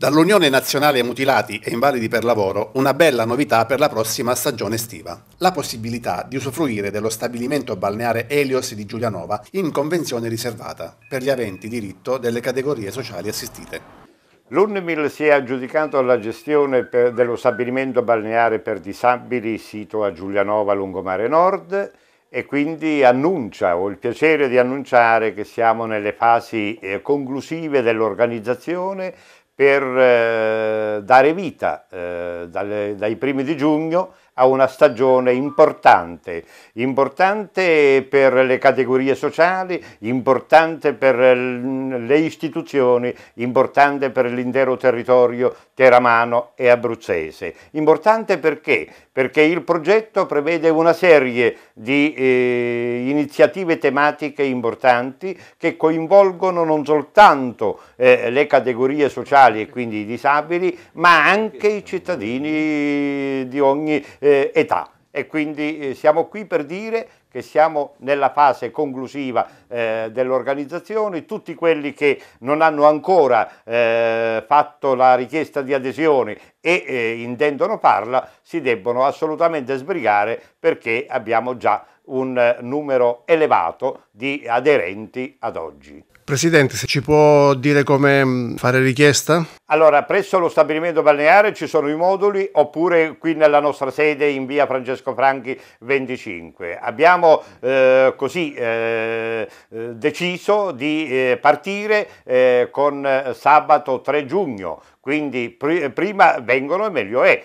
Dall'Unione Nazionale Mutilati e Invalidi per Lavoro una bella novità per la prossima stagione estiva, la possibilità di usufruire dello stabilimento balneare Helios di Giulianova in convenzione riservata per gli aventi diritto delle categorie sociali assistite. L'UNMIL si è aggiudicato alla gestione dello stabilimento balneare per disabili sito a Giulianova Lungomare Nord e quindi annuncia, ho il piacere di annunciare che siamo nelle fasi eh, conclusive dell'organizzazione per eh, dare vita eh, dalle, dai primi di giugno a una stagione importante, importante per le categorie sociali, importante per le istituzioni, importante per l'intero territorio teramano e abruzzese. Importante perché? Perché il progetto prevede una serie di eh, iniziative tematiche importanti che coinvolgono non soltanto eh, le categorie sociali e quindi i disabili, ma anche i cittadini di ogni eh, eh, età. E quindi eh, siamo qui per dire che siamo nella fase conclusiva eh, dell'organizzazione, tutti quelli che non hanno ancora eh, fatto la richiesta di adesione e eh, intendono farla si debbono assolutamente sbrigare perché abbiamo già un eh, numero elevato di aderenti ad oggi. Presidente, se ci può dire come mm, fare richiesta? Allora, presso lo stabilimento balneare ci sono i moduli oppure qui nella nostra sede in via Francesco Franchi 25. Abbiamo eh, così eh, eh, deciso di eh, partire eh, con sabato 3 giugno, quindi pr prima vengono e meglio è.